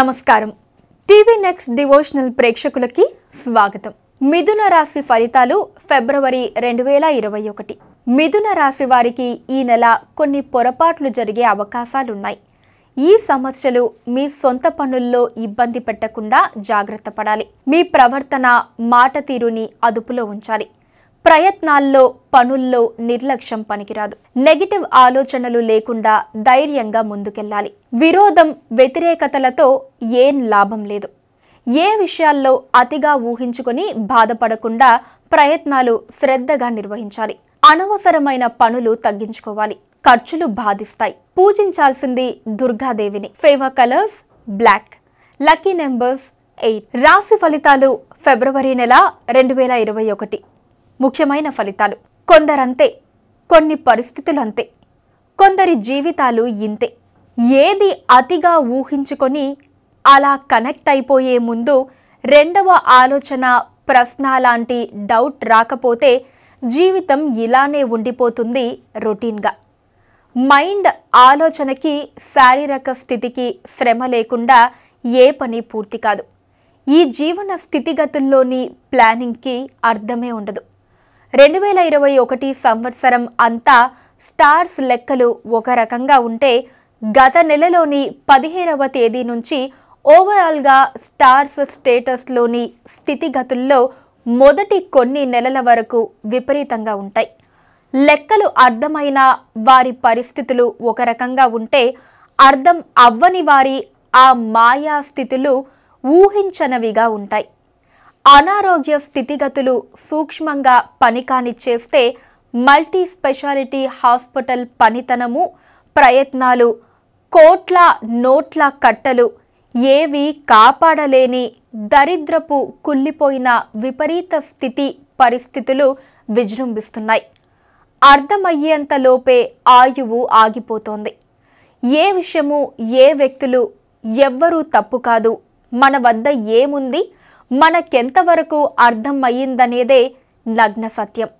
నమస్కారం TV next devotional ప్రేక్షకులకి స్వాగతం మిథున రాశి ఫలితాలు ఫిబ్రవరి రెండు వేల ఇరవై ఒకటి మిథున రాశి వారికి ఈ నెల కొన్ని పొరపాట్లు జరిగే అవకాశాలున్నాయి ఈ సమస్యలు మీ సొంత పనుల్లో ఇబ్బంది పెట్టకుండా జాగ్రత్త పడాలి మీ ప్రవర్తన మాట తీరుని అదుపులో ఉంచాలి ప్రయత్నాల్లో పనుల్లో నిర్లక్ష్యం పనికిరాదు నెగిటివ్ ఆలోచనలు లేకుండా ధైర్యంగా ముందుకెళ్ళాలి విరోధం వ్యతిరేకతలతో ఏం లాభం లేదు ఏ విషయాల్లో అతిగా ఊహించుకొని బాధపడకుండా ప్రయత్నాలు శ్రద్ధగా నిర్వహించాలి అనవసరమైన పనులు తగ్గించుకోవాలి ఖర్చులు బాధిస్తాయి పూజించాల్సింది దుర్గాదేవిని favour colours black lucky numbers eight రాశి ఫలితాలు ఫిబ్రవరి నెల రెండు వేల ఇరవై ఒకటి ముఖ్యమైన ఫలితాలు కొందరంతే కొన్ని పరిస్థితులంతే కొందరి జీవితాలు ఇంతే ఏది అతిగా ఊహించుకొని అలా కనెక్ట్ అయిపోయే ముందు రెండవ ఆలోచన ప్రశ్న లాంటి డౌట్ రాకపోతే జీవితం ఇలానే ఉండిపోతుంది రొటీన్గా మైండ్ ఆలోచనకి శారీరక స్థితికి శ్రమ లేకుండా ఏ పని పూర్తి కాదు ఈ జీవన స్థితిగతుల్లోని ప్లానింగ్కి అర్థమే ఉండదు రెండు వేల ఇరవై ఒకటి సంవత్సరం అంతా స్టార్స్ లెక్కలు ఒక రకంగా ఉంటే గత నెలలోని పదిహేనవ తేదీ నుంచి ఓవరాల్గా స్టార్స్ స్టేటస్లోని స్థితిగతుల్లో మొదటి కొన్ని నెలల వరకు విపరీతంగా ఉంటాయి లెక్కలు అర్థమైన వారి పరిస్థితులు ఒక రకంగా ఉంటే అర్థం అవ్వని వారి ఆ మాయా స్థితులు ఊహించనవిగా ఉంటాయి అనారోగ్య స్థితిగతులు సూక్ష్మంగా పని కాని చేస్తే మల్టీ స్పెషాలిటీ హాస్పిటల్ పనితనము ప్రయత్నాలు కోట్ల నోట్ల కట్టలు ఏవి కాపాడలేని దరిద్రపు కుళ్ళిపోయిన విపరీత స్థితి పరిస్థితులు విజృంభిస్తున్నాయి అర్థమయ్యేంతలోపే ఆయువు ఆగిపోతోంది ఏ విషయము ఏ వ్యక్తులు ఎవ్వరూ తప్పు కాదు మన వద్ద ఏముంది మనకెంతవరకు అర్థం అయ్యిందనేదే నగ్న సత్యం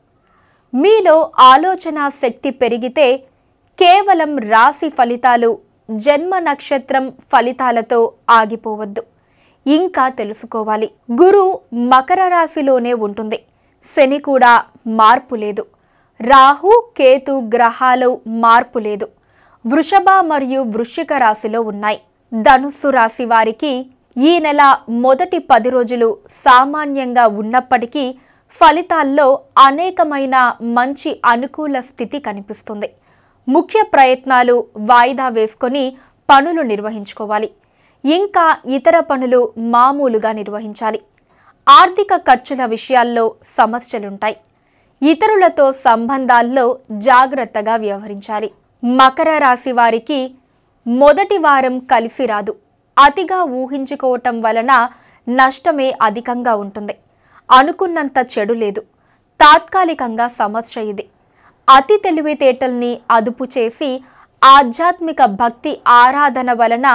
మీలో ఆలోచన శక్తి పెరిగితే కేవలం రాశి ఫలితాలు జన్మ నక్షత్రం ఫలితాలతో ఆగిపోవద్దు ఇంకా తెలుసుకోవాలి గురు మకర రాశిలోనే ఉంటుంది శని కూడా మార్పు లేదు రాహు కేతు గ్రహాలు మార్పు లేదు వృషభ మరియు వృశ్చిక రాశిలో ఉన్నాయి ధనుస్సు రాశి వారికి ఈ నెల మొదటి పది రోజులు సామాన్యంగా ఉన్నప్పటికీ ఫలితాల్లో అనేకమైన మంచి అనుకూల స్థితి కనిపిస్తుంది ముఖ్య ప్రయత్నాలు వాయిదా వేసుకొని పనులు నిర్వహించుకోవాలి ఇంకా ఇతర పనులు మామూలుగా నిర్వహించాలి ఆర్థిక ఖర్చుల విషయాల్లో సమస్యలుంటాయి ఇతరులతో సంబంధాల్లో జాగ్రత్తగా వ్యవహరించాలి మకర రాశి వారికి మొదటి వారం కలిసి రాదు అతిగా ఊహించుకోవటం వలన నష్టమే అధికంగా ఉంటుంది అనుకున్నంత చెడు లేదు తాత్కాలికంగా సమస్య ఇది అతి తెలివితేటల్ని అదుపు చేసి ఆధ్యాత్మిక భక్తి ఆరాధన వలన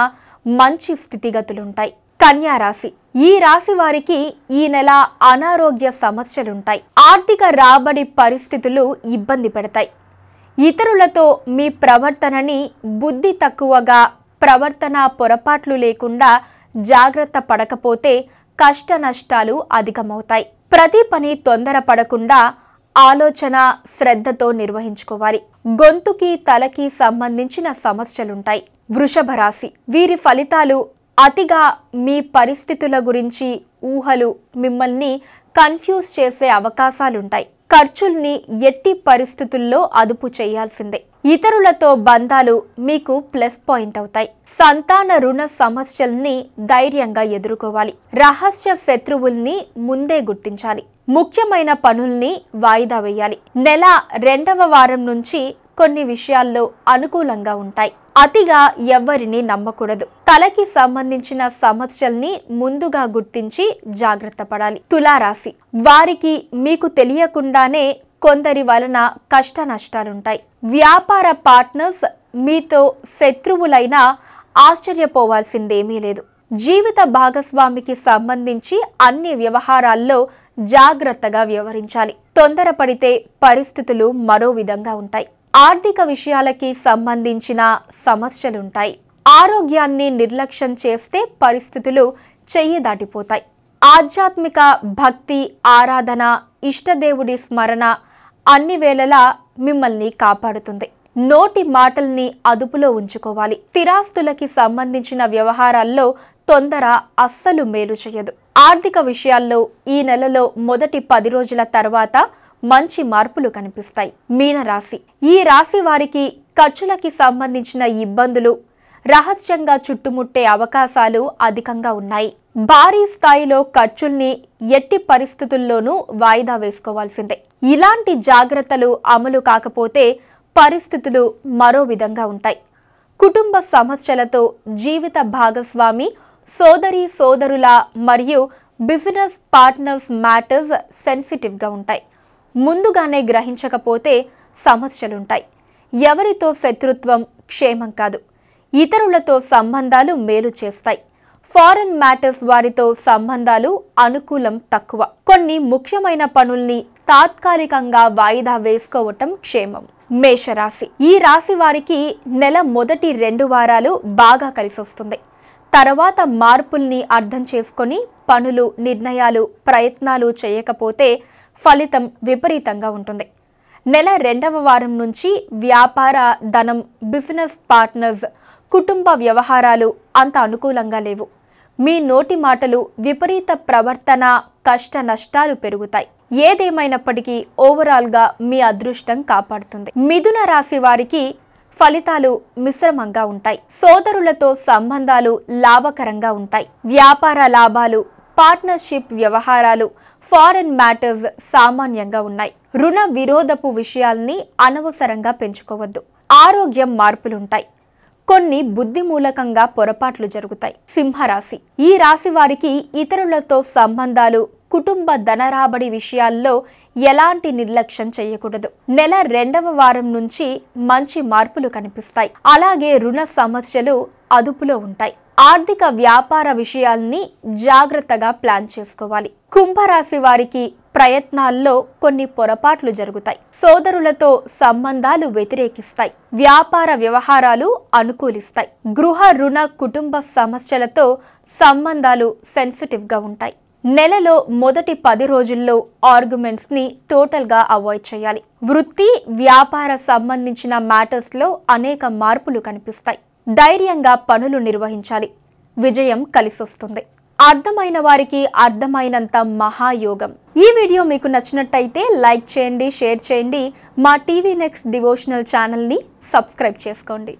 మంచి స్థితిగతులుంటాయి కన్యారాశి ఈ రాశి వారికి ఈ నెల అనారోగ్య సమస్యలుంటాయి ఆర్థిక రాబడి పరిస్థితులు ఇబ్బంది పెడతాయి ఇతరులతో మీ ప్రవర్తనని బుద్ధి తక్కువగా ప్రవర్తన పొరపాట్లు లేకుండా జాగ్రత్త పడకపోతే కష్ట నష్టాలు అధికమవుతాయి ప్రతి పని తొందర పడకుండా ఆలోచన శ్రద్ధతో నిర్వహించుకోవాలి గొంతుకి తలకి సంబంధించిన సమస్యలుంటాయి వృషభ రాశి వీరి ఫలితాలు అతిగా మీ పరిస్థితుల గురించి ఊహలు మిమ్మల్ని కన్ఫ్యూజ్ చేసే అవకాశాలుంటాయి ఖర్చుల్ని ఎట్టి పరిస్థితుల్లో అదుపు చేయాల్సిందే ఇతరులతో బంధాలు మీకు ప్లస్ పాయింట్ అవుతాయి సంతాన రుణ సమస్యల్ని ధైర్యంగా ఎదుర్కోవాలి రహస్య శత్రువుల్ని ముందే గుర్తించాలి ముఖ్యమైన పనుల్ని వాయిదా వేయాలి నెల రెండవ వారం నుంచి కొన్ని విషయాల్లో అనుకూలంగా ఉంటాయి అతిగా ఎవ్వరిని నమ్మకూడదు తలకి సంబంధించిన సమస్యల్ని ముందుగా గుర్తించి జాగ్రత్త పడాలి తులారాశి వారికి మీకు తెలియకుండానే కొందరి వలన కష్ట నష్టాలుంటాయి వ్యాపార పార్ట్నర్స్ మీతో శత్రువులైనా ఆశ్చర్యపోవాల్సిందేమీ లేదు జీవిత భాగస్వామికి సంబంధించి అన్ని వ్యవహారాల్లో జాగ్రత్తగా వ్యవహరించాలి తొందరపడితే పరిస్థితులు మరో విధంగా ఉంటాయి ఆర్థిక విషయాలకి సంబంధించిన సమస్యలుంటాయి ఆరోగ్యాన్ని నిర్లక్ష్యం చేస్తే పరిస్థితులు చెయ్యి దాటిపోతాయి ఆధ్యాత్మిక భక్తి ఆరాధన ఇష్టదేవుడి స్మరణ అన్ని వేళలా మిమ్మల్ని కాపాడుతుంది నోటి మాటల్ని అదుపులో ఉంచుకోవాలి స్థిరాస్తులకి సంబంధించిన వ్యవహారాల్లో తొందర అస్సలు మేలు చేయదు ఆర్థిక విషయాల్లో ఈ నెలలో మొదటి పది రోజుల తర్వాత మంచి మార్పులు కనిపిస్తాయి మీనరాశి ఈ రాశి వారికి ఖర్చులకి సంబంధించిన ఇబ్బందులు రహస్యంగా చుట్టుముట్టే అవకాశాలు అధికంగా ఉన్నాయి భారీ స్థాయిలో ఖర్చుల్ని ఎట్టి పరిస్థితుల్లోనూ వాయిదా వేసుకోవాల్సిందే ఇలాంటి జాగ్రత్తలు అమలు కాకపోతే పరిస్థితులు మరో విధంగా ఉంటాయి కుటుంబ సమస్యలతో జీవిత భాగస్వామి సోదరి సోదరుల మరియు బిజినెస్ పార్ట్నర్స్ మ్యాటర్స్ సెన్సిటివ్గా ఉంటాయి ముందుగానే గ్రహించకపోతే సమస్యలుంటాయి ఎవరితో శత్రుత్వం క్షేమం కాదు ఇతరులతో సంబంధాలు మేలు చేస్తాయి ఫారెన్ మ్యాటర్స్ వారితో సంబంధాలు అనుకూలం తక్కువ కొన్ని ముఖ్యమైన పనుల్ని తాత్కాలికంగా వాయిదా వేసుకోవటం క్షేమం మేషరాశి ఈ రాశి వారికి నెల మొదటి రెండు వారాలు బాగా కలిసొస్తుంది తర్వాత మార్పుల్ని అర్థం చేసుకొని పనులు నిర్ణయాలు ప్రయత్నాలు చేయకపోతే ఫలితం విపరీతంగా ఉంటుంది నెల రెండవ వారం నుంచి వ్యాపార ధనం బిజినెస్ పార్ట్నర్స్ కుటుంబ వ్యవహారాలు అంత అనుకూలంగా లేవు మీ నోటి మాటలు విపరీత ప్రవర్తన కష్ట నష్టాలు పెరుగుతాయి ఏదేమైనప్పటికీ ఓవరాల్గా మీ అదృష్టం కాపాడుతుంది మిథున రాశి వారికి ఫలితాలు మిశ్రమంగా ఉంటాయి సోదరులతో సంబంధాలు లాభకరంగా ఉంటాయి వ్యాపార లాభాలు పార్ట్నర్షిప్ వ్యవహారాలు ఫారెన్ మ్యాటర్స్ సామాన్యంగా ఉన్నాయి రుణ విరోధపు విషయాల్ని అనవసరంగా పెంచుకోవద్దు ఆరోగ్యం మార్పులుంటాయి కొన్ని బుద్ధిమూలకంగా పొరపాట్లు జరుగుతాయి సింహరాశి ఈ రాశి వారికి ఇతరులతో సంబంధాలు కుటుంబ ధనరాబడి విషయాల్లో ఎలాంటి నిర్లక్ష్యం చేయకూడదు నెల రెండవ వారం నుంచి మంచి మార్పులు కనిపిస్తాయి అలాగే రుణ సమస్యలు అదుపులో ఉంటాయి ఆర్థిక వ్యాపార విషయాల్ని జాగ్రత్తగా ప్లాన్ చేసుకోవాలి కుంభరాశి వారికి ప్రయత్నాల్లో కొన్ని పొరపాట్లు జరుగుతాయి సోదరులతో సంబంధాలు వ్యతిరేకిస్తాయి వ్యాపార వ్యవహారాలు అనుకూలిస్తాయి గృహ రుణ కుటుంబ సమస్యలతో సంబంధాలు సెన్సిటివ్గా ఉంటాయి నెలలో మొదటి పది రోజుల్లో ఆర్గ్యుమెంట్స్ని టోటల్గా అవాయిడ్ చేయాలి వృత్తి వ్యాపార సంబంధించిన మ్యాటర్స్లో అనేక మార్పులు కనిపిస్తాయి ధైర్యంగా పనులు నిర్వహించాలి విజయం కలిసొస్తుంది అర్థమైన వారికి అర్థమైనంత మహాయోగం ఈ వీడియో మీకు నచ్చినట్టయితే లైక్ చేయండి షేర్ చేయండి మా టీవీ నెక్స్ట్ డివోషనల్ ఛానల్ని సబ్స్క్రైబ్ చేసుకోండి